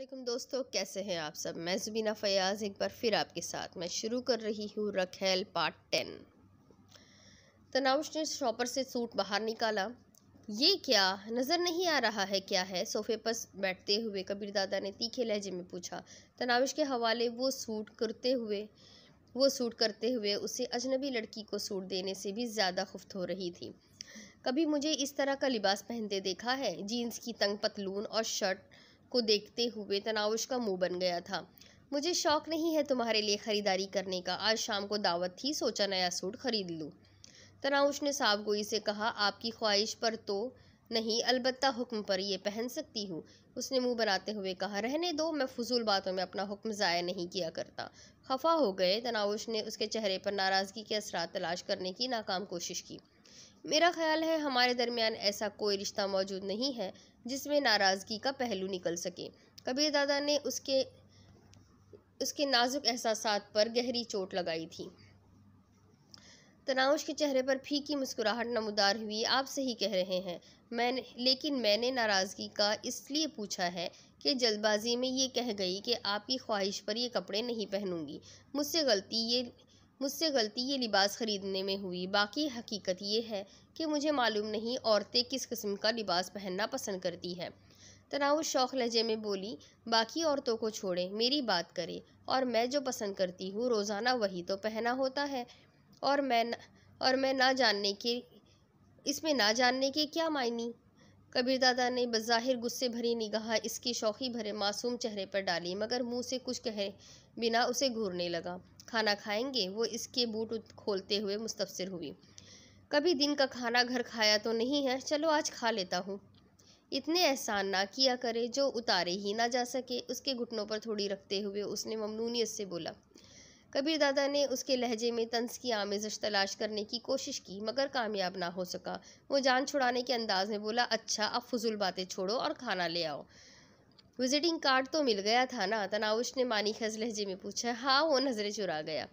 अल्लाम दोस्तों कैसे हैं आप सब मैं जुबीना फ़याज़ एक बार फिर आपके साथ मैं शुरू कर रही हूँ रखेल पार्ट टेन तनाउश ने शॉपर से सूट बाहर निकाला ये क्या नज़र नहीं आ रहा है क्या है सोफे पर बैठते हुए कबीर दादा ने तीखे लहजे में पूछा तनावश के हवाले वो सूट करते हुए वो सूट करते हुए उसे अजनबी लड़की को सूट देने से भी ज़्यादा खुफ्त हो रही थी कभी मुझे इस तरह का लिबास पहनते देखा है जीन्स की तंग पतलून और शर्ट को देखते हुए तनाउश का मुंह बन गया था मुझे शौक नहीं है तुम्हारे लिए ख़रीदारी करने का आज शाम को दावत थी सोचा नया सूट खरीद लूँ तनाउश ने सावगोई से कहा आपकी ख्वाहिश पर तो नहीं अलबत्ता हुक्म पर यह पहन सकती हूँ उसने मुंह बनाते हुए कहा रहने दो मैं फजूल बातों में अपना हुक्म ज़ाया नहीं किया करता खफा हो गए तनाउश ने उसके चेहरे पर नाराज़गी के असरा तलाश करने की नाकाम कोशिश की मेरा ख्याल है हमारे दरमियान ऐसा कोई रिश्ता मौजूद नहीं है जिसमें नाराज़गी का पहलू निकल सके कबीर दादा ने उसके उसके नाजुक एहसास पर गहरी चोट लगाई थी तनाउश के चेहरे पर फीकी मुस्कुराहट नमदार हुई आप सही कह रहे हैं मैंने लेकिन मैंने नाराज़गी का इसलिए पूछा है कि जल्दबाजी में ये कह गई कि आपकी ख्वाहिश पर ये कपड़े नहीं पहनूंगी मुझसे गलती ये मुझसे गलती ये लिबास ख़रीदने में हुई बाकी हकीकत ये है कि मुझे मालूम नहीं औरतें किस किस्म का लिबास पहनना पसंद करती हैं तनाव शौक लहजे में बोली बाकी औरतों को छोड़ें मेरी बात करें और मैं जो पसंद करती हूँ रोज़ाना वही तो पहना होता है और मैं न, और मैं ना जानने के इसमें ना जानने के क्या मायने कबीर दादा ने बज़ाहिर गुस्से भरी निगाह इसकी शौकी भरे मासूम चेहरे पर डाली मगर मुंह से कुछ कहे बिना उसे घूरने लगा खाना खाएंगे वो इसके बूट खोलते हुए मुस्तफ़िर हुई कभी दिन का खाना घर खाया तो नहीं है चलो आज खा लेता हूँ इतने एहसान ना किया करे जो उतारे ही ना जा सके उसके घुटनों पर थोड़ी रखते हुए उसने ममनूनीत से बोला कबीर दादा ने उसके लहजे में तंस की आमेजश तलाश करने की कोशिश की मगर कामयाब ना हो सका वो जान छुड़ाने के अंदाज में बोला अच्छा अब फजूल बातें छोड़ो और खाना ले आओ विजिटिंग कार्ड तो मिल गया था ना तनाउश ने मानी खज लहजे में पूछा हाँ वो नज़रें चुरा गया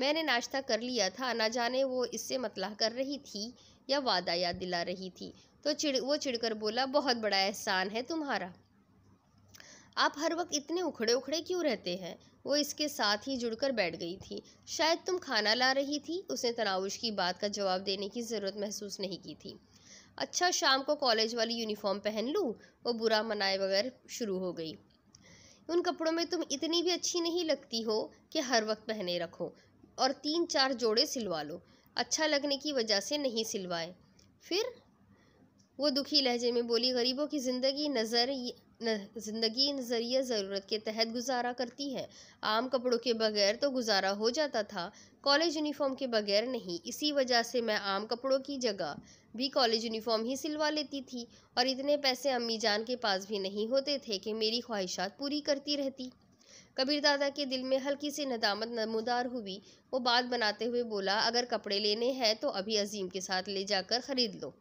मैंने नाश्ता कर लिया था ना जाने वो इससे मतलाह कर रही थी या वादा याद दिला रही थी तो चिड़ वो चिड़कर बोला बहुत बड़ा एहसान है तुम्हारा आप हर वक्त इतने उखड़े उखड़े क्यों रहते हैं वो इसके साथ ही जुड़कर बैठ गई थी शायद तुम खाना ला रही थी उसने तनावुश की बात का जवाब देने की ज़रूरत महसूस नहीं की थी अच्छा शाम को कॉलेज वाली यूनिफॉर्म पहन लूँ वो बुरा मनाए बगैर शुरू हो गई उन कपड़ों में तुम इतनी भी अच्छी नहीं लगती हो कि हर वक्त पहने रखो और तीन चार जोड़े सिलवा लो अच्छा लगने की वजह से नहीं सिलवाए फिर वो दुखी लहजे में बोली गरीबों की ज़िंदगी नज़र ज़िंदगी नज़रिया ज़रूरत के तहत गुजारा करती है आम कपड़ों के बगैर तो गुजारा हो जाता था कॉलेज यूनिफॉर्म के बगैर नहीं इसी वजह से मैं आम कपड़ों की जगह भी कॉलेज यूनिफॉर्म ही सिलवा लेती थी और इतने पैसे अम्मी जान के पास भी नहीं होते थे कि मेरी ख्वाहिशात पूरी करती रहती कबीर दादा के दिल में हल्की सी नदामत नमोदार हुई वो बात बनाते हुए बोला अगर कपड़े लेने हैं तो अभी अजीम के साथ ले जाकर ख़रीद लो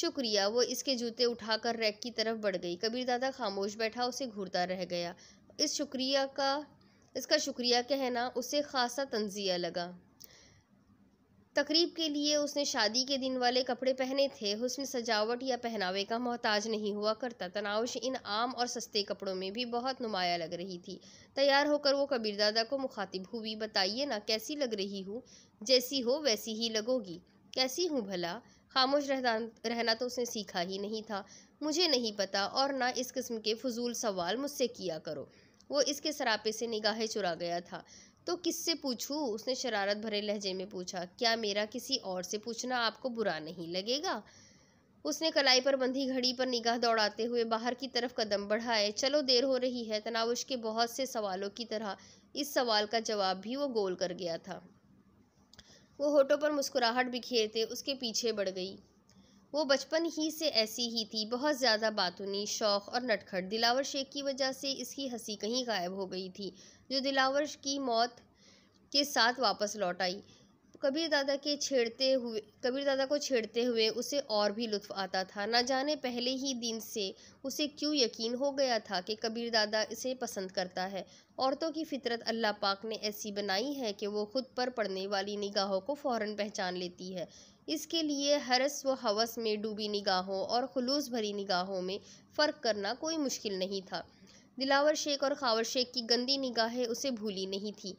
शुक्रिया वो इसके जूते उठाकर रैक की तरफ बढ़ गई कबीर दादा खामोश बैठा उसे घूरता रह गया इस शुक्रिया का इसका शुक्रिया कहना उसे खासा तंजिया लगा तकरीब के लिए उसने शादी के दिन वाले कपड़े पहने थे हुस्न सजावट या पहनावे का मोहताज नहीं हुआ करता तनावश इन आम और सस्ते कपड़ों में भी बहुत नुमाया लग रही थी तैयार होकर वो कबीर दादा को मुखातिब हुई बताइए ना कैसी लग रही हूँ जैसी हो वैसी ही लगोगी कैसी हूँ भला खामोश रहना तो उसने सीखा ही नहीं था मुझे नहीं पता और ना इस किस्म के फजूल सवाल मुझसे किया करो वो इसके सरापे से निगाहें चुरा गया था तो किससे पूछूँ उसने शरारत भरे लहजे में पूछा क्या मेरा किसी और से पूछना आपको बुरा नहीं लगेगा उसने कलाई पर बंधी घड़ी पर निगाह दौड़ाते हुए बाहर की तरफ कदम बढ़ाए चलो देर हो रही है तनावश के बहुत से सवालों की तरह इस सवाल का जवाब भी वो गोल कर गया था वो होठों पर मुस्कुराहट बिखेरते उसके पीछे बढ़ गई वो बचपन ही से ऐसी ही थी बहुत ज़्यादा बातूनी शौक़ और नटखट दिलावर शेख की वजह से इसकी हंसी कहीं गायब हो गई थी जो दिलावर की मौत के साथ वापस लौट आई कबीर दादा के छेड़ते हुए कबीर दादा को छेड़ते हुए उसे और भी लुत्फ आता था ना जाने पहले ही दिन से उसे क्यों यकीन हो गया था कि कबीर दादा इसे पसंद करता है औरतों की फितरत अल्लाह पाक ने ऐसी बनाई है कि वो खुद पर पड़ने वाली निगाहों को फ़ौर पहचान लेती है इसके लिए हरस व हवस में डूबी निगाहों और खलूस भरी निगाहों में फ़र्क करना कोई मुश्किल नहीं था दिलावर शेख और खावर शेख की गंदी निगाहें उसे भूली नहीं थी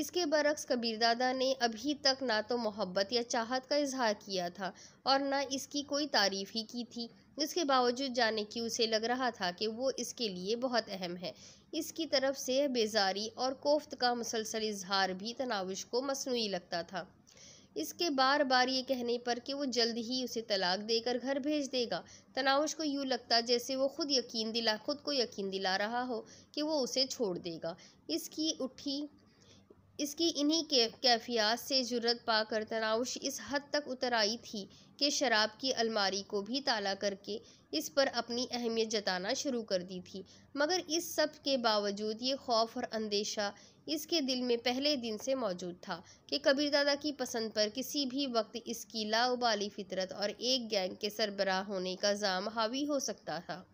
इसके बरक्स कबीर दादा ने अभी तक ना तो मोहब्बत या चाहत का इजहार किया था और ना इसकी कोई तारीफ ही की थी इसके बावजूद जाने की उसे लग रहा था कि वो इसके लिए बहुत अहम है इसकी तरफ से बेजारी और कोफ्त का मुसलसल इजहार भी तनावश को मसनू लगता था इसके बार बार ये कहने पर कि वो जल्द ही उसे तलाक देकर घर भेज देगा तनावश को यूँ लगता जैसे वो खुद यकीन दिला खुद को यकीन दिला रहा हो कि वो उसे छोड़ देगा इसकी उठी इसकी इन्हीं के कैफियात से जरूरत पाकर तनाउश इस हद तक उतर आई थी कि शराब की अलमारी को भी ताला करके इस पर अपनी अहमियत जताना शुरू कर दी थी मगर इस सब के बावजूद ये खौफ और अंदेशा इसके दिल में पहले दिन से मौजूद था कि कबीर दादा की पसंद पर किसी भी वक्त इसकी लाउबाली फितरत और एक गैंग के सरबराह होने का जाम हावी हो सकता था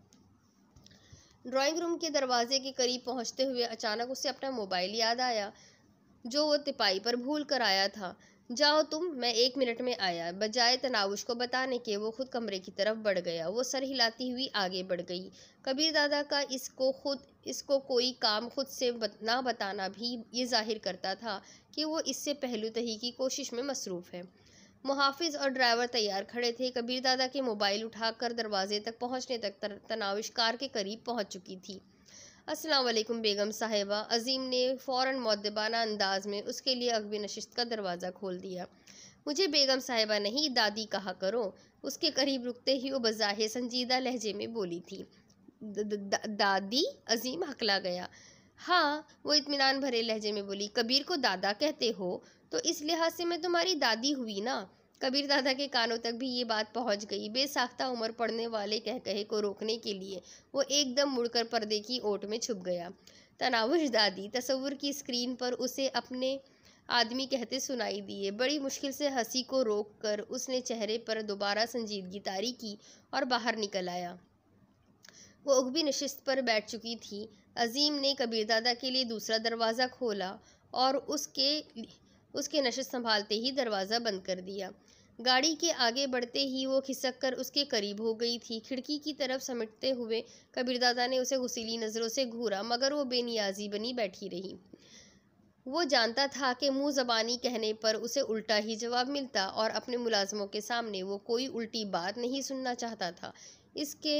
ड्राइंग रूम के दरवाजे के करीब पहुंचते हुए अचानक उसे अपना मोबाइल याद आया जो वो तिपाही पर भूल कर आया था जाओ तुम मैं एक मिनट में आया बजाय तनावुश को बताने के वो खुद कमरे की तरफ बढ़ गया वो सर हिलाती हुई आगे बढ़ गई कबीर दादा का इसको खुद इसको कोई काम खुद से बत, ना बताना भी ये जाहिर करता था कि वो इससे पहलू तही की कोशिश में मसरूफ़ है मुहाफिज और ड्राइवर तैयार खड़े थे कबीर दादा के मोबाइल उठाकर दरवाजे तक पहुंचने तक तनाविश कार के करीब पहुंच चुकी थी अस्सलाम बेगम साहिबा अजीम ने फ़ौर मौदबाना अंदाज में उसके लिए अगवी नशस्त का दरवाज़ा खोल दिया मुझे बेगम साहिबा नहीं दादी कहा करो उसके करीब रुकते ही वो बज़ाहिर संजीदा लहजे में बोली थी द, द, द, दादी अजीम हकला गया हाँ वो इत्मीनान भरे लहजे में बोली कबीर को दादा कहते हो तो इस लिहाज से मैं तुम्हारी दादी हुई ना कबीर दादा के कानों तक भी ये बात पहुंच गई बेसाख्ता उम्र पड़ने वाले कह कहे को रोकने के लिए वो एकदम मुड़कर पर्दे की ओट में छुप गया तनावश दादी तस्वुर की स्क्रीन पर उसे अपने आदमी कहते सुनाई दिए बड़ी मुश्किल से हंसी को रोक कर उसने चेहरे पर दोबारा संजीदगी तारी की और बाहर निकल आया वो उगबी नशिस्त पर बैठ चुकी थी अजीम ने कबीर दादा के लिए दूसरा दरवाज़ा खोला और उसके उसके नशे संभालते ही दरवाज़ा बंद कर दिया गाड़ी के आगे बढ़ते ही वो खिसक कर उसके करीब हो गई थी खिड़की की तरफ समटते हुए कबीरदादा ने उसे गुसीली नज़रों से घूरा मगर वो बेनियाजी बनी बैठी रही वो जानता था कि मुंह जबानी कहने पर उसे उल्टा ही जवाब मिलता और अपने मुलाजमों के सामने वो कोई उल्टी बात नहीं सुनना चाहता था इसके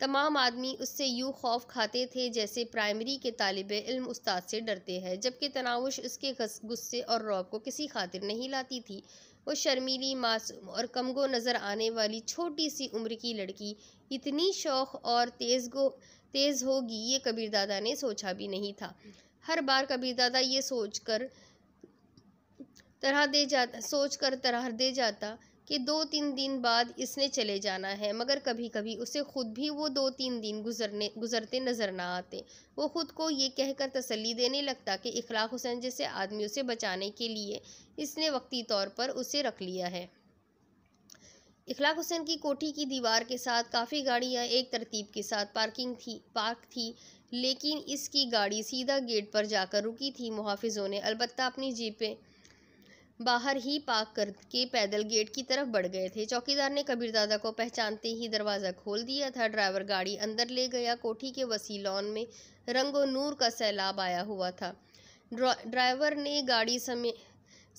तमाम आदमी उससे यूँ खौफ खाते थे जैसे प्राइमरी के तालब इल्म उस्ताद से डरते हैं जबकि तनावश उसके गुस्से और रौब को किसी खातिर नहीं लाती थी वो शर्मीली मासूम और कमगो नज़र आने वाली छोटी सी उम्र की लड़की इतनी शौक़ और तेज़ गो तेज़ होगी ये कबीर दादा ने सोचा भी नहीं था हर बार कबीर दादा ये सोच कर तरह दे जाता सोच कर तरह दे जाता कि दो तीन दिन बाद इसने चले जाना है मगर कभी कभी उसे खुद भी वो दो तीन दिन गुजरने गुजरते नज़र ना आते वो ख़ुद को ये कहकर तसल्ली देने लगता कि इखलाक हुसैन जैसे आदमी उसे बचाने के लिए इसने वक्ती तौर पर उसे रख लिया है इखलाक हुसैन की कोठी की दीवार के साथ काफ़ी गाड़ियाँ एक तरतीब के साथ पार्किंग थी पार्क थी लेकिन इसकी गाड़ी सीधा गेट पर जाकर रुकी थी मुहाफ़ों ने अलबत्त अपनी जीपें बाहर ही पार्क करके पैदल गेट की तरफ बढ़ गए थे चौकीदार ने कबीर दादा को पहचानते ही दरवाज़ा खोल दिया था ड्राइवर गाड़ी अंदर ले गया कोठी के वसी लॉन में रंगो नूर का सैलाब आया हुआ था ड्राइवर ने गाड़ी समेत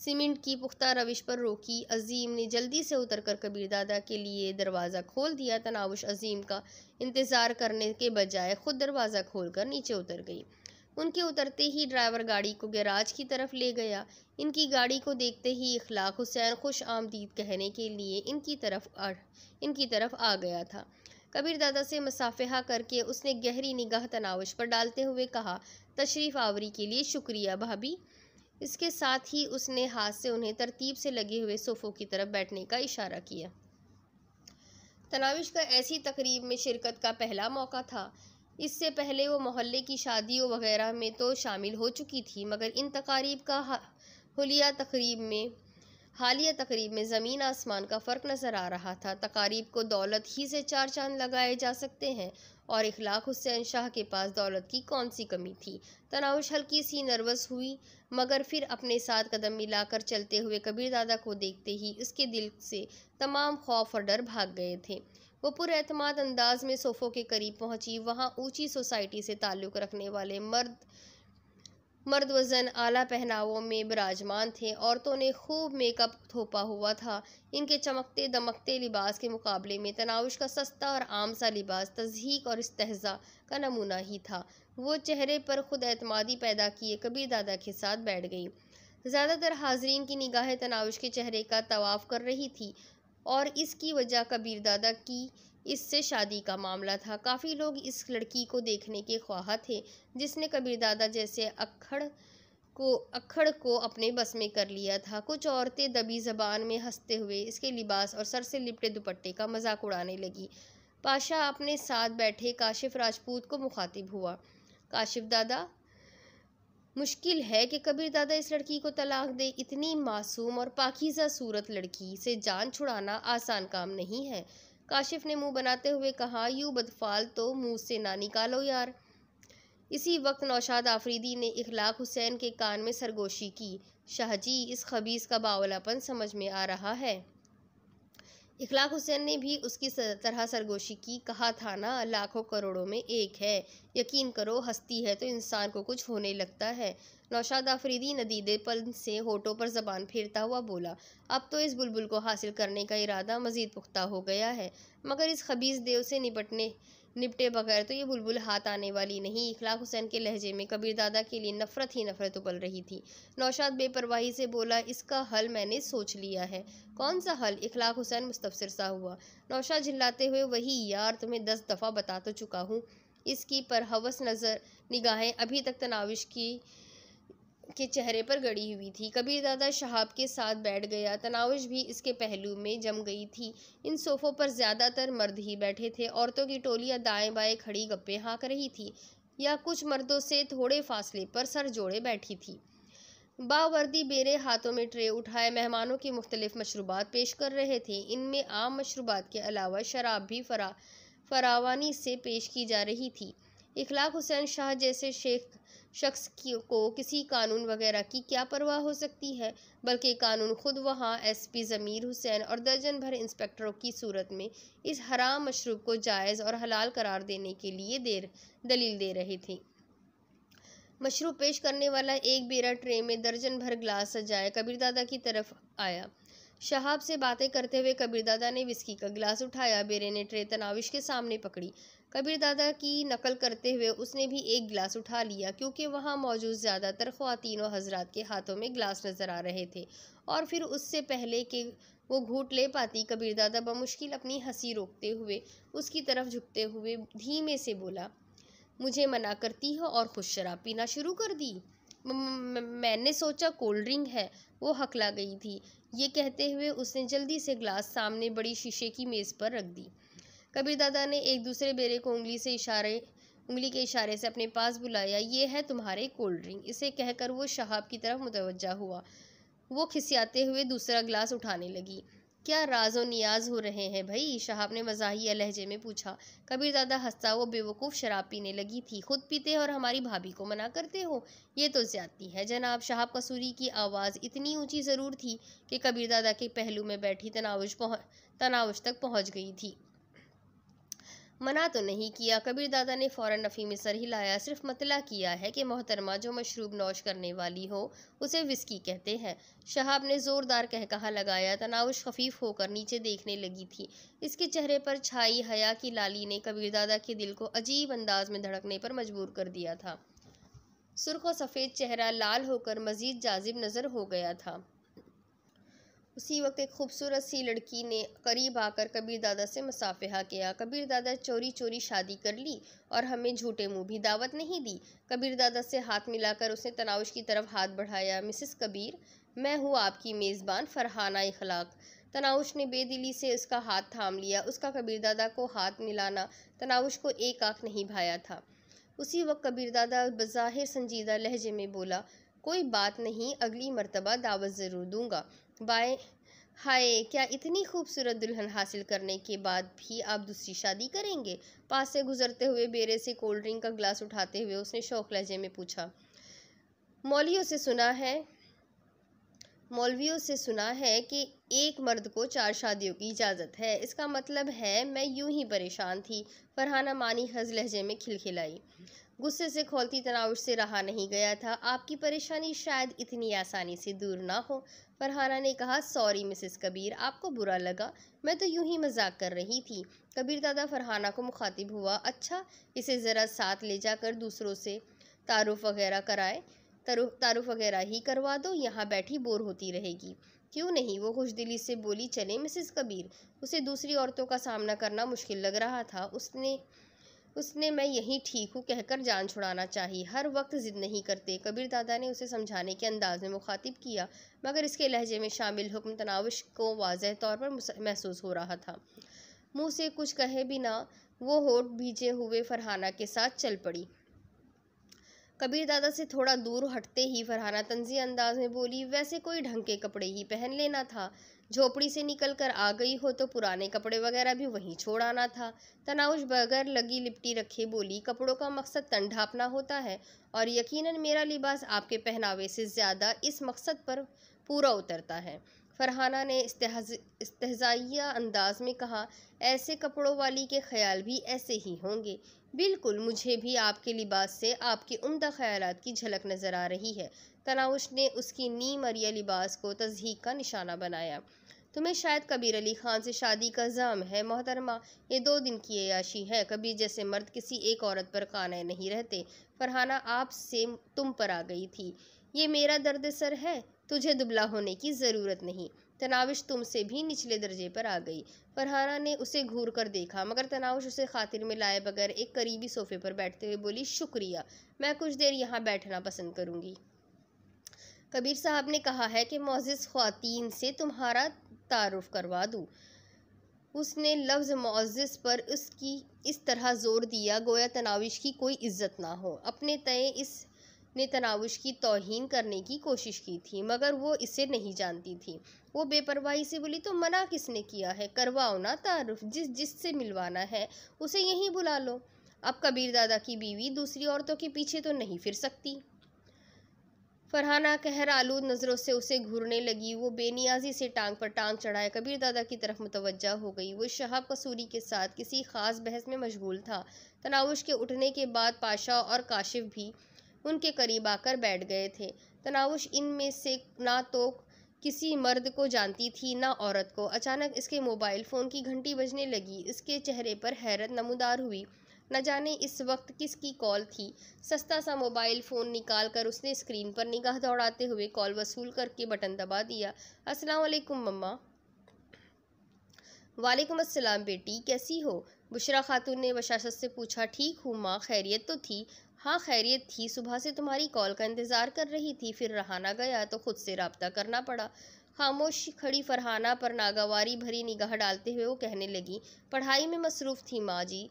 सीमेंट की पुख्ता रविश पर रोकी अजीम ने जल्दी से उतरकर कबीर दादा के लिए दरवाज़ा खोल दिया तनावश अजीम का इंतज़ार करने के बजाय ख़ुद दरवाज़ा खोलकर नीचे उतर गई उनके उतरते ही ड्राइवर गाड़ी को गैराज की तरफ ले गया इनकी गाड़ी को देखते ही इखलाक हुसैन खुश आमदीद कहने के लिए इनकी तरफ आ इनकी तरफ आ गया था कबीर दादा से मसाफहा करके उसने गहरी निगाह तनावश पर डालते हुए कहा तशरीफ़ आवरी के लिए शुक्रिया भाभी इसके साथ ही उसने हाथ से उन्हें तरतीब से लगे हुए सोफ़ों की तरफ बैठने का इशारा किया तनाविश का ऐसी तकरीब में शिरकत का पहला मौका था इससे पहले वो मोहल्ले की शादियों वगैरह में तो शामिल हो चुकी थी मगर इन तकारीब का हलिया तकरीब में हालिया तकरीब में ज़मीन आसमान का फ़र्क नज़र आ रहा था तकारीब को दौलत ही से चार चांद लगाए जा सकते हैं और इखलाक हुसैन शाह के पास दौलत की कौन सी कमी थी तनाउश हल्की सी नर्वस हुई मगर फिर अपने साथ कदम मिलाकर चलते हुए कबीर दादा को देखते ही उसके दिल से तमाम खौफ और डर भाग गए थे वो पुरतमाद अंदाज में सोफ़ों के करीब पहुंची वहां ऊंची सोसाइटी से ताल्लुक़ रखने वाले मर्द मर्द वजन आला पहनावों में विराजमान थे औरतों ने खूब मेकअप थोपा हुआ था इनके चमकते दमकते लिबास के मुकाबले में तनावश का सस्ता और आम सा लिबास तजहीक और इस्तेजा का नमूना ही था वो चेहरे पर खुद एतमादी पैदा किए कबीर दादा के साथ बैठ गई ज़्यादातर हाजरीन की निगाहें तनावश के चेहरे का तवाफ़ कर रही थी और इसकी वजह कबीर दादा की इससे शादी का मामला था काफ़ी लोग इस लड़की को देखने के ख्वाह थे जिसने कबीर दादा जैसे अखड़ को अखड़ को अपने बस में कर लिया था कुछ औरतें दबी जबान में हंसते हुए इसके लिबास और सर से लिपटे दुपट्टे का मजाक उड़ाने लगी पाशा अपने साथ बैठे काशिफ राजपूत को मुखातिब हुआ काशिफ दादा मुश्किल है कि कबीर दादा इस लड़की को तलाक दे इतनी मासूम और पाकिजा सूरत लड़की से जान छुड़ाना आसान काम नहीं है काशिफ ने मुंह बनाते हुए कहा यूँ बदफाल तो मुंह से ना निकालो यार इसी वक्त नौशाद आफरीदी ने इखलाक हुसैन के कान में सरगोशी की शाहजी इस खबीज़ का बावलापन समझ में आ रहा है इखलाक हुसैन ने भी उसकी तरह सरगोशी की कहा था ना लाखों करोड़ों में एक है यकीन करो हस्ती है तो इंसान को कुछ होने लगता है नौशाद आफरीदी पल से होठों पर जबान फेरता हुआ बोला अब तो इस बुलबुल को हासिल करने का इरादा मज़ीद पुख्ता हो गया है मगर इस खबीज देव से निपटने निपटे बगैर तो ये बुलबुल हाथ आने वाली नहीं इखलाक हुसैन के लहजे में कबीर दादा के लिए नफरत ही नफरत उबल रही थी नौशाद बेपरवाही से बोला इसका हल मैंने सोच लिया है कौन सा हल इखलाक हुसैन मुस्तफ़िर सा हुआ नौशाद झिल्लाते हुए वही यार तुम्हें दस दफ़ा बता तो चुका हूँ इसकी पर हवस नज़र निगाहें अभी तक तनाविश की के चेहरे पर गड़ी हुई थी कबीर दादा शहाब के साथ बैठ गया तनावश भी इसके पहलू में जम गई थी इन सोफ़ों पर ज़्यादातर मर्द ही बैठे थे औरतों की टोलियाँ दाएं बाएं खड़ी गप्पे हाँक रही थी या कुछ मर्दों से थोड़े फासले पर सर जोड़े बैठी थी बावर्दी बेरे हाथों में ट्रे उठाए मेहमानों की मुख्तलिफ मशरूबात पेश कर रहे थे इनमें आम मशरूबात के अलावा शराब भी फरा फरावानी से पेश की जा रही थी इखलाक हुसैन शाह जैसे शेख शख्स को किसी कानून वगैरह की क्या परवाह हो सकती है बल्कि कानून खुद वहाँ एसपी ज़मीर हुसैन और दर्जन भर इंस्पेक्टरों की सूरत में इस हराम मशरूब को जायज़ और हलाल करार देने के लिए देर दलील दे रहे थे मशरूब पेश करने वाला एक बेरा ट्रे में दर्जन भर ग्लास सजाए कबीर दादा की तरफ आया शहाब से बातें करते हुए कबीर दादा ने विस्की का गिलास उठाया बेरे ने ट्रे तनाविश के सामने पकड़ी कबीर दादा की नकल करते हुए उसने भी एक गिलास उठा लिया क्योंकि वहाँ मौजूद ज़्यादातर ख़वातीन और हजरात के हाथों में गिलास नज़र आ रहे थे और फिर उससे पहले कि वो घूट ले पाती कबीर दादा बमुश्किल अपनी हंसी रोकते हुए उसकी तरफ झुकते हुए धीमे से बोला मुझे मना करती हो और खुश शराब पीना शुरू कर दी मैंने सोचा कोल्ड ड्रिंक है वो हकला गई थी ये कहते हुए उसने जल्दी से गिलास सामने बड़ी शीशे की मेज़ पर रख दी कबीर दादा ने एक दूसरे बेरे को उंगली से इशारे उंगली के इशारे से अपने पास बुलाया ये है तुम्हारे कोल्ड ड्रिंक इसे कहकर वो शहाब की तरफ मुतवजा हुआ वो खिसियाते हुए दूसरा ग्लास उठाने लगी क्या राज और नियाज हो रहे हैं भाई शहाब ने मजाहिया लहजे में पूछा कबीर दादा हंसता वो बेवकूफ़ शराब पीने लगी थी खुद पीते और हमारी भाभी को मना करते हो ये तो ज़्यादती है जनाब शहाब कसूरी की आवाज़ इतनी ऊंची ज़रूर थी कि कबीर दादा के पहलू में बैठी तनावज पहुँच तनावज तक पहुँच गई थी मना तो नहीं किया कबीर दादा ने फ़ौरन नफ़ी में सर हिलाया सिर्फ मतला किया है कि मोहतरमा जो मशरूब नौश करने वाली हो उसे विस्की कहते हैं शहाब ने ज़ोरदार कह कहा लगाया तनावश खफीफ होकर नीचे देखने लगी थी इसके चेहरे पर छाई हया की लाली ने कबीर दादा के दिल को अजीब अंदाज में धड़कने पर मजबूर कर दिया था सुरख व सफ़ेद चेहरा लाल होकर मज़ीद जाजिब नज़र हो गया था उसी वक्त एक खूबसूरत सी लड़की ने करीब आकर कबीर दादा से मुसाफहा किया कबीर दादा चोरी चोरी शादी कर ली और हमें झूठे मुंह भी दावत नहीं दी कबीर दादा से हाथ मिलाकर उसने तनाउश की तरफ हाथ बढ़ाया मिसिस कबीर मैं हूँ आपकी मेज़बान फरहाना इखलाक तनाउश ने बेदिली से उसका हाथ थाम लिया उसका कबीर दादा को हाथ मिलाना तनाउश को एक आँख नहीं भाया था उसी वक्त कबीर दादा बज़ाहिर संजीदा लहजे में बोला कोई बात नहीं अगली मर्तबा दावत ज़रूर दूंगा बाय हाय क्या इतनी खूबसूरत दुल्हन हासिल करने के बाद भी आप दूसरी शादी करेंगे पास से गुजरते हुए बेरे से कोल्ड ड्रिंक का ग्लास उठाते हुए उसने शौक लहजे में पूछा मौलियों से सुना है मौलवियों से सुना है कि एक मर्द को चार शादियों की इजाज़त है इसका मतलब है मैं यूं ही परेशान थी फरहाना मानी हज लहजे में खिलखिलाई गुस्से से खोलती तनाव से रहा नहीं गया था आपकी परेशानी शायद इतनी आसानी से दूर ना हो फरहाना ने कहा सॉरी मिसेस कबीर आपको बुरा लगा मैं तो यूं ही मजाक कर रही थी कबीर दादा फरहाना को मुखातिब हुआ अच्छा इसे ज़रा साथ ले जाकर दूसरों से तारुफ वगैरह कराए तारुफ वगैरह ही करवा दो यहाँ बैठी बोर होती रहेगी क्यों नहीं वो खुश दिली से बोली चले मिसेस कबीर उसे दूसरी औरतों का सामना करना मुश्किल लग रहा था उसने उसने मैं यहीं ठीक हूँ कहकर जान छुड़ाना चाहिए हर वक्त ज़िद नहीं करते कबीर दादा ने उसे समझाने के अंदाज में मुखातिब किया मगर इसके लहजे में शामिल हुक्म तनावश को वाज तौर पर महसूस हो रहा था मुँह से कुछ कहे बिना वो होठ भीजे हुए फरहाना के साथ चल पड़ी कबीर दादा से थोड़ा दूर हटते ही फरहाना तंजी अंदाज में बोली वैसे कोई ढंग के कपड़े ही पहन लेना था झोपड़ी से निकलकर आ गई हो तो पुराने कपड़े वगैरह भी वहीं छोड़ आना था तनाउश बगैर लगी लिपटी रखे बोली कपड़ों का मकसद तन ढापना होता है और यकीनन मेरा लिबास आपके पहनावे से ज़्यादा इस मकसद पर पूरा उतरता है फरहाना ने इस्तजाइया अंदाज में कहा ऐसे कपड़ों वाली के ख्याल भी ऐसे ही होंगे बिल्कुल मुझे भी आपके लिबास से आपके उम्दा ख्याल की झलक नज़र आ रही है तनाउश ने उसकी नीम अरिया लिबास को तजहीक का निशाना बनाया तुम्हें शायद कबीर अली खान से शादी का जाम है मोहतरमा ये दो दिन की याशी है कबीर जैसे मर्द किसी एक औरत पर काने नहीं रहते फरहाना आप से तुम पर आ गई थी ये मेरा दर्द सर है तुझे दुबला होने की ज़रूरत नहीं तनाविश तुमसे भी निचले दर्जे पर आ गई फरहाना ने उसे घूर कर देखा मगर तनाविश उसे खातिर में लाए बगैर एक करीबी सोफे पर बैठते हुए बोली शुक्रिया मैं कुछ देर यहाँ बैठना पसंद करूँगी कबीर साहब ने कहा है कि मोजिज़ ख़्वातीन से तुम्हारा तारफ़ करवा दूँ उसने लफ्ज़ मोज़ पर उसकी इस तरह ज़ोर दिया गोया तनाविश की कोई इज्जत ना हो अपने तय इस ने तनावश की तोहन करने की कोशिश की थी मगर वो इसे नहीं जानती थी वो बेपरवाही से बोली तो मना किसने किया है करवाओ ना तारफ़ जिस जिस से मिलवाना है उसे यहीं बुला लो अब कबीर दादा की बीवी दूसरी औरतों के पीछे तो नहीं फिर सकती फरहाना कहर आलूद नज़रों से उसे घूरने लगी वो बेनियाजी से टांग पर टांग चढ़ाए कबीर दादा की तरफ मुतवज हो गई वो शहाब कसूरी के साथ किसी ख़ास बहस में मशगूल था तनावश के उठने के बाद पाशा और काशिफ भी उनके करीब आकर बैठ गए थे तनावश में से ना तो किसी मर्द को जानती थी ना औरत को अचानक इसके मोबाइल फ़ोन की घंटी बजने लगी इसके चेहरे पर हैरत नमदार हुई न जाने इस वक्त किसकी कॉल थी सस्ता सा मोबाइल फ़ोन निकाल कर उसने स्क्रीन पर निगाह दौड़ाते हुए कॉल वसूल करके बटन दबा दिया असलकुम मम्मा वालेकुम अस्सलाम बेटी कैसी हो बुशरा खातून ने बशासत से पूछा ठीक हूँ माँ खैरियत तो थी हाँ खैरियत थी सुबह से तुम्हारी कॉल का इंतज़ार कर रही थी फिर रहा ना गया तो ख़ुद से रबता करना पड़ा खामोश खड़ी फरहाना पर नागावारी भरी निगाह डालते हुए वो कहने लगी पढ़ाई में मसरूफ़ थी माँ जी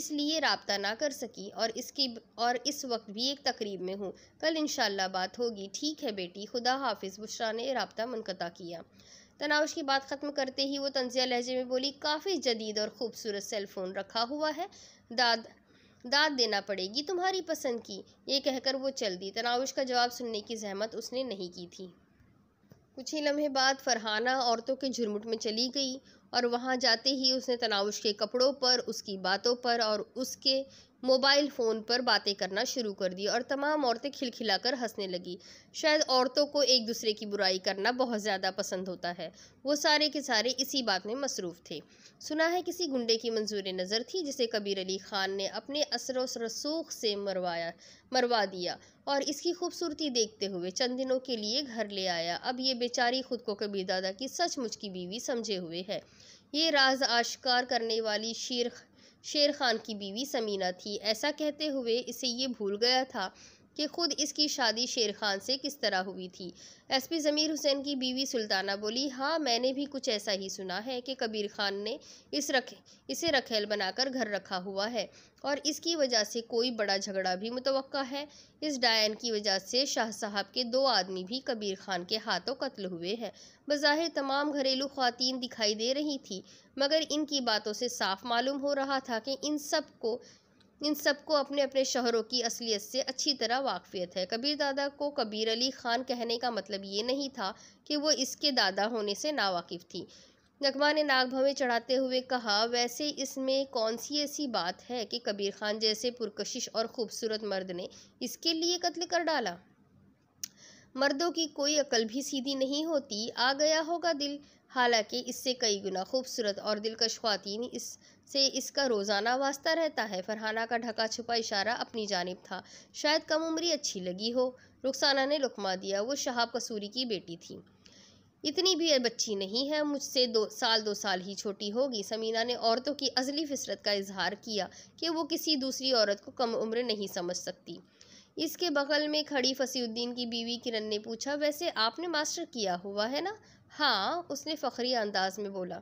इसलिए रबता ना कर सकी और इसकी और इस वक्त भी एक तकरीब में हूँ कल इनशाला बात होगी ठीक है बेटी खुदा हाफिज़ बुशरा ने रबता मुनक़ा किया तनावश की बात ख़त्म करते ही वो तंजिया लहजे में बोली काफ़ी जदीद और ख़ूबसूरत सेलफोन रखा हुआ है दाद दाद देना पड़ेगी तुम्हारी पसंद की ये कहकर वो चल दी तनावश का जवाब सुनने की जहमत उसने नहीं की थी कुछ ही लम्हे बाद फरहाना औरतों के झुरमुट में चली गई और वहाँ जाते ही उसने तनावश के कपड़ों पर उसकी बातों पर और उसके मोबाइल फ़ोन पर बातें करना शुरू कर दी और तमाम औरतें खिलखिलाकर हंसने लगी शायद औरतों को एक दूसरे की बुराई करना बहुत ज़्यादा पसंद होता है वो सारे के सारे इसी बात में मसरूफ़ थे सुना है किसी गुंडे की मंजूर नज़र थी जिसे कबीर अली ख़ान ने अपने असर रसूख से मरवाया मरवा दिया और इसकी खूबसूरती देखते हुए चंद दिनों के लिए घर ले आया अब ये बेचारी खुद को कबीर दादा की सचमुच की बीवी समझे हुए है ये राज आश्कार करने वाली शीर शेर खान की बीवी समीना थी ऐसा कहते हुए इसे ये भूल गया था कि खुद इसकी शादी शेर खान से किस तरह हुई थी एसपी ज़मीर हुसैन की बीवी सुल्ताना बोली हाँ मैंने भी कुछ ऐसा ही सुना है कि कबीर खान ने इस रख इसे रखेल बनाकर घर रखा हुआ है और इसकी वजह से कोई बड़ा झगड़ा भी मुतव है इस डायन की वजह से शाह साहब के दो आदमी भी कबीर खान के हाथों कत्ल हुए हैं बज़ाहिर तमाम घरेलू खातन दिखाई दे रही थी मगर इनकी बातों से साफ मालूम हो रहा था कि इन सब को इन सबको अपने अपने शहरों की असलियत से अच्छी तरह वाकफियत है कबीर दादा को कबीर अली खान कहने का मतलब ये नहीं था कि वो इसके दादा होने से नावाकिफ थी नगमा ने नागभवें चढ़ाते हुए कहा वैसे इसमें कौन सी ऐसी बात है कि कबीर खान जैसे पुरकशिश और खूबसूरत मर्द ने इसके लिए कत्ल कर डाला मर्दों की कोई अकल भी सीधी नहीं होती आ गया होगा दिल हालांकि इससे कई गुना खूबसूरत और दिलकश खुवान इस से इसका रोज़ाना वास्ता रहता है फरहाना का ढका छुपा इशारा अपनी जानब था शायद कम उम्री अच्छी लगी हो रुखसाना ने लुकमा दिया वो शहाब कसूरी की बेटी थी इतनी भी बच्ची नहीं है मुझसे दो साल दो साल ही छोटी होगी समीना ने औरतों की अजली फिसरत का इजहार किया कि वो किसी दूसरी औरत को कम उम्र नहीं समझ सकती इसके बगल में खड़ी फसीउद्दीन की बीवी किरण ने पूछा वैसे आपने मास्टर किया हुआ है ना हाँ उसने फ़खरी अंदाज में बोला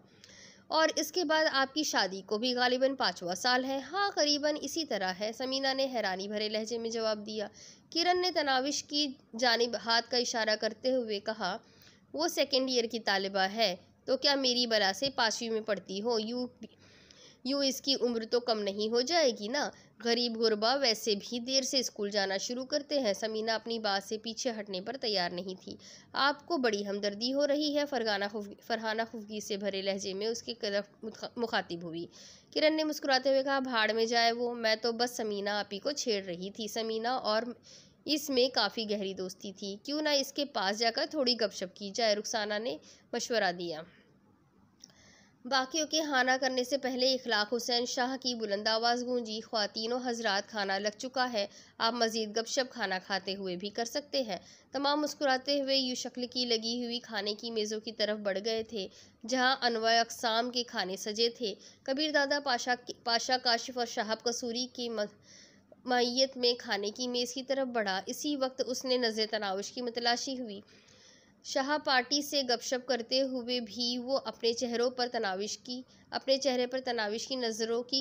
और इसके बाद आपकी शादी को भी गालिबा पाँचवा साल है हाँ करीबन इसी तरह है समीना ने हैरानी भरे लहजे में जवाब दिया किरण ने तनाविश की जानब हाथ का इशारा करते हुए कहा वो सेकेंड ईयर की तलबा है तो क्या मेरी बला से पाँचवीं में पढ़ती हो यू यूँ इसकी उम्र तो कम नहीं हो जाएगी ना गरीब गुरबा वैसे भी देर से स्कूल जाना शुरू करते हैं समीना अपनी बात से पीछे हटने पर तैयार नहीं थी आपको बड़ी हमदर्दी हो रही है फरगाना खुफगी फरहाना खुफगी से भरे लहजे में उसकी तरफ मुखातिब हुई किरण ने मुस्कुराते हुए कहा भाड़ में जाए वो मैं तो बस समीना आप ही को छेड़ रही थी समीना और इसमें काफ़ी गहरी दोस्ती थी क्यों ना इसके पास जाकर थोड़ी गपशप की जाए रुखसाना ने मशवरा दिया बाकियों के खाना करने से पहले इखलाक हुसैन शाह की बुलंद आवाज़ गूंजी खातिनों हजरात खाना लग चुका है आप मज़ीद गपशप खाना खाते हुए भी कर सकते हैं तमाम मुस्कुराते हुए यू शक्ल की लगी हुई खाने की मेज़ों की तरफ बढ़ गए थे जहाँ अनवा अकसाम के खाने सजे थे कबीर दादा पाशा पाशा काशिफ और शाहब कसूरी की म... मैत में खाने की मेज़ की तरफ बढ़ा इसी वक्त उसने नज़र तनावश की मतलाशी हुई शाह पार्टी से गपशप करते हुए भी वो अपने चेहरों पर तनाविश की अपने चेहरे पर तनाविश की नज़रों की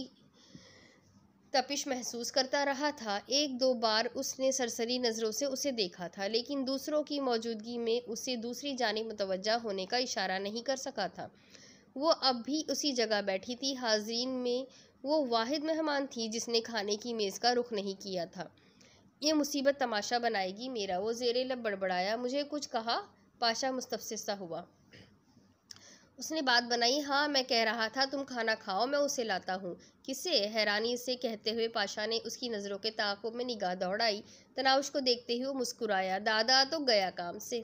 तपिश महसूस करता रहा था एक दो बार उसने सरसरी नज़रों से उसे देखा था लेकिन दूसरों की मौजूदगी में उसे दूसरी जानब मुतवजा होने का इशारा नहीं कर सका था वो अब भी उसी जगह बैठी थी हाजरीन में वो वाहिद मेहमान थी जिसने खाने की मेज़ का रुख नहीं किया था ये मुसीबत तमाशा बनाएगी मेरा वो जेरे लब बड़बड़ाया मुझे कुछ कहा पाशा मुस्तफ़ा हुआ उसने बात बनाई हाँ मैं कह रहा था तुम खाना खाओ मैं उसे लाता हूँ किसे हैरानी से कहते हुए पाशा ने उसकी नज़रों के ताकों में निगाह दौड़ाई तनाउश को देखते हुए मुस्कुराया दादा तो गया काम से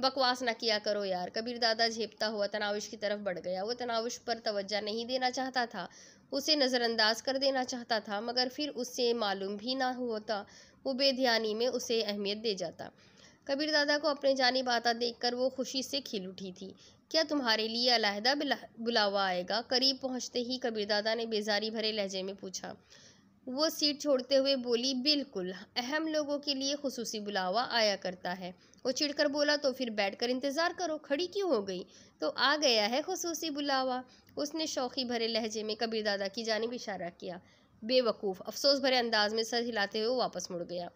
बकवास ना किया करो यार कबीर दादा झेपता हुआ तनावश की तरफ बढ़ गया वो तनावश पर तवज्जा नहीं देना चाहता था उसे नज़रअंदाज कर देना चाहता था मगर फिर उससे मालूम भी ना होता वो बेध्यानी में उसे अहमियत दे जाता कबीर दादा को अपने जानी बाता देखकर वो खुशी से खिल उठी थी क्या तुम्हारे लिए अलहदा बुलावा आएगा करीब पहुंचते ही कबीर दादा ने बेजारी भरे लहजे में पूछा वो सीट छोड़ते हुए बोली बिल्कुल अहम लोगों के लिए खसूसी बुलावा आया करता है वो चिढ़कर बोला तो फिर बैठकर इंतज़ार करो खड़ी क्यों हो गई तो आ गया है खसूसी बुलावा उसने शौकी भरे लहजे में कबीर दादा की जानब इशारा किया बेवकूफ़ अफसोस भरे अंदाज में सर हिलाते हुए वापस मुड़ गया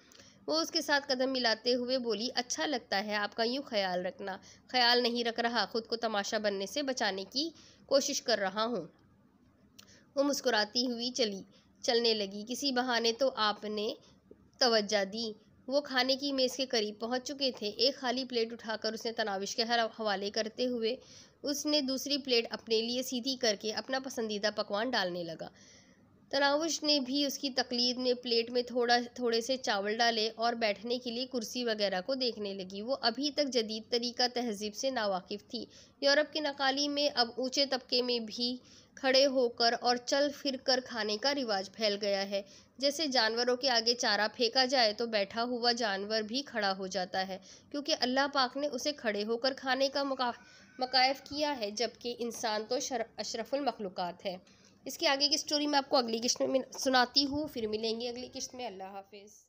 वो उसके साथ कदम मिलाते हुए बोली अच्छा लगता है आपका यूँ ख्याल रखना ख्याल नहीं रख रहा खुद को तमाशा बनने से बचाने की कोशिश कर रहा हूँ वो मुस्कुराती हुई चली चलने लगी किसी बहाने तो आपने तवज्जा दी वो खाने की मेज़ के करीब पहुंच चुके थे एक खाली प्लेट उठाकर उसने तनाविश के हवाले करते हुए उसने दूसरी प्लेट अपने लिए सीधी करके अपना पसंदीदा पकवान डालने लगा तनावश ने भी उसकी तकलीद में प्लेट में थोड़ा थोड़े से चावल डाले और बैठने के लिए कुर्सी वगैरह को देखने लगी वो अभी तक जदीद तरीका तहजीब से नावाकिफ थी यूरोप की नकाली में अब ऊंचे तबके में भी खड़े होकर और चल फिर कर खाने का रिवाज फैल गया है जैसे जानवरों के आगे चारा फेंका जाए तो बैठा हुआ जानवर भी खड़ा हो जाता है क्योंकि अल्लाह पाक ने उसे खड़े होकर खाने का मकायफ किया है जबकि इंसान तो अशरफुल मखलूक़ात है इसके आगे की स्टोरी मैं आपको अगली किस्त में सुनाती हूँ फिर मिलेंगे अगली किस्त में अल्लाह हाफिज़